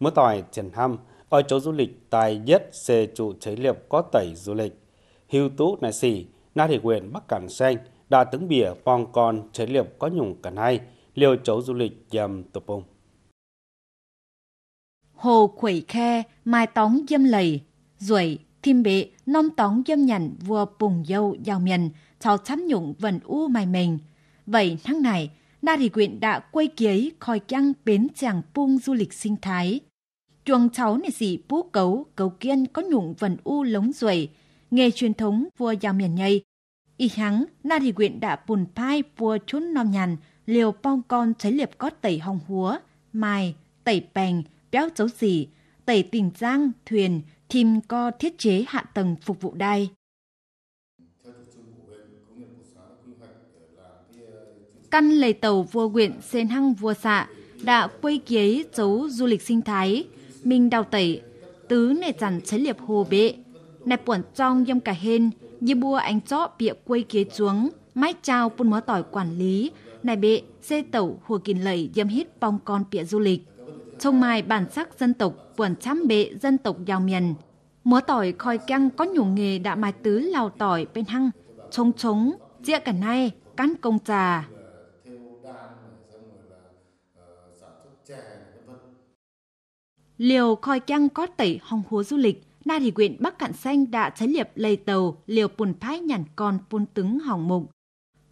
mới tỏi trần hâm ở chỗ du lịch tài nhất xe trụ chế liệu có tẩy du lịch hưu tú nại xì na thị quyền bắc cản xanh đa tướng bìa phong con chế liệu có nhùng cả hai liều chỗ du lịch dầm tổ bông hồ quẩy khe mai tóng dâm lầy ruồi thiên bệ non tóng dâm nhằn vua bùng dâu giàu miền cháu chăm nhụng vần u mai mình vậy tháng này Na Nari quyện đã quay kiấy khói căng bến chàng buông du lịch sinh thái. Chuồng cháu này dị bú cấu, cấu kiên có nhụng vần u lống ruồi, nghề truyền thống vua giao miền nhây. Y hắng, Nari quyện đã bùn pai vua chốn non nhàn liều bong con cháy liệp có tẩy hồng húa, mai, tẩy bèn béo dấu gì, tẩy tình giang, thuyền, thìm co thiết chế hạ tầng phục vụ đai. Căn lầy tàu vua quyện sen hăng vua xạ, đã quay kế dấu du lịch sinh thái, mình đào tẩy, tứ nề chẳng chế liệp hồ bệ. nẹp buồn trong dâm cả hên, như bua ánh chó bịa quay kế chuống, mái trao buôn mó tỏi quản lý, nè bệ xe tàu hồ kìn lầy dâm hít bong con bịa du lịch. Trông mai bản sắc dân tộc, buồn chăm bệ dân tộc giao miền. Múa tỏi khói căng có nhiều nghề đã mai tứ lào tỏi bên hăng, trông trống, dĩa cả nay, cắn công trà. Liều coi chăng có tẩy hong húa du lịch, na thì quyện Bắc Cạn Xanh đã cháy liệp lầy tàu liều bùn phái nhàn con buôn tứng hỏng mục.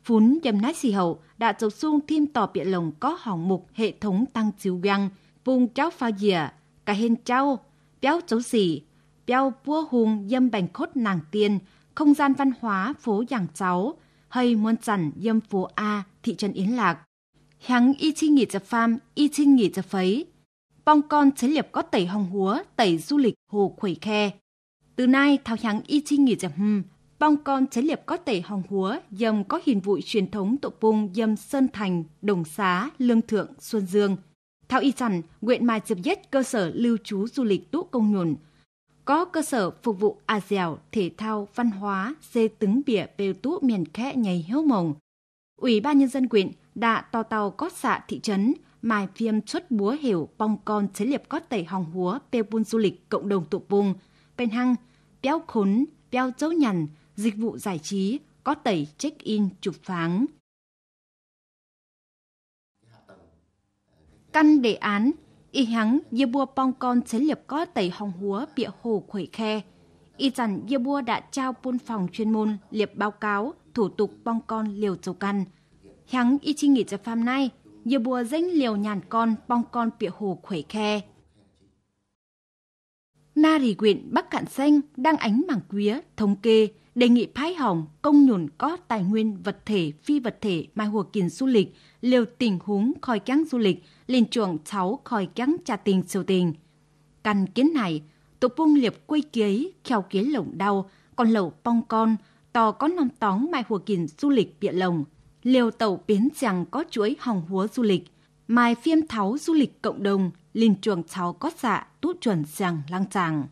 Phún dâm nát xì hậu đã dầu xuông thêm tỏ bịa lồng có hỏng mục hệ thống tăng chiếu găng, vùng cháu pha dìa, cả hên cháu, béo cháu xỉ, béo búa hùng dâm bành khốt nàng tiên, không gian văn hóa phố giảng cháu, hay muôn chẳng dâm phố A, thị trấn Yến Lạc y y nghỉ pham nghỉ 2020 phấy bong con chế liệp có tẩy hồng húa tẩy du lịch hồ khuẩy khe. Từ nay, thao hãng y chi nghỉ dập hùm, bong con chế liệp có tẩy hồng húa, dầm có hình vụ truyền thống tụ bung dầm Sơn Thành, Đồng Xá, Lương Thượng, Xuân Dương. Thao y chẳng, nguyện mai dập nhất cơ sở lưu trú du lịch tụ công nhuồn. Có cơ sở phục vụ à dẻo, thể thao, văn hóa, dê tứng bỉa bèo tụ miền khẽ nhảy hiếu mồng. Ủy ban nhân dân quyện đạ to tàu cót xạ thị trấn, mài phiêm chốt búa hiểu bong con chế liệp cót tẩy hòng húa pê buôn du lịch cộng đồng tụ vùng, bên hăng, béo khốn, béo dấu nhằn, dịch vụ giải trí, có tẩy check-in chụp pháng. Căn đề án, y hắng dê bua bong con chế liệp có tẩy hòng húa bịa hồ khuẩy khe. Y chẳng dê bua đã trao buôn phòng chuyên môn liệp báo cáo thủ tục bong con liều châu căn – hắn y chi nghĩ cho pham nay, giờ bùa danh liều nhàn con bong con bịa hồ khỏe khe. Na rì quyện Bắc Cạn Xanh đang ánh mảng quía, thống kê, đề nghị phái hỏng công nhuần có tài nguyên vật thể, phi vật thể mai hồ kiền du lịch, liều tình huống khói cắn du lịch, lên chuộng cháu khói cắn trà tiền siêu tiền Căn kiến này, tục buông liệp quây kế kheo kiến lồng đau, con lẩu bong con, to có non tóng mai hồ kiền du lịch bịa lồng, liều tàu biến chẳng có chuỗi hòng húa du lịch, mai phim tháo du lịch cộng đồng, linh chuồng cháu có dạ tút chuẩn rằng lang chàng